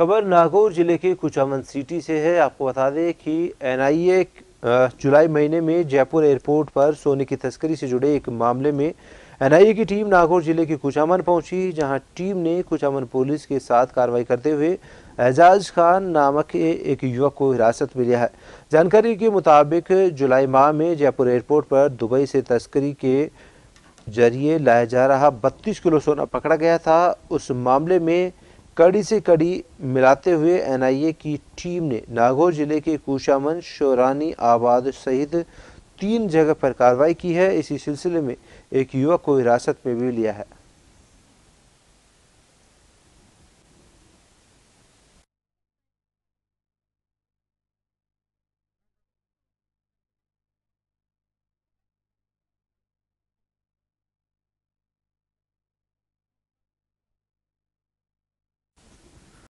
खबर नागौर ज़िले के कुचामन सिटी से है आपको बता दें कि एनआईए जुलाई महीने में जयपुर एयरपोर्ट पर सोने की तस्करी से जुड़े एक मामले में एनआईए की टीम नागौर ज़िले के कुचामन पहुंची जहां टीम ने कुचामन पुलिस के साथ कार्रवाई करते हुए एजाज खान नामक एक युवक को हिरासत में लिया है जानकारी के मुताबिक जुलाई माह में जयपुर एयरपोर्ट पर दुबई से तस्करी के जरिए लाया जा रहा बत्तीस किलो सोना पकड़ा गया था उस मामले में कड़ी से कड़ी मिलाते हुए एनआईए की टीम ने नागौर जिले के कुशामन शोरानी आबाद सहित तीन जगह पर कार्रवाई की है इसी सिलसिले में एक युवक को हिरासत में भी लिया है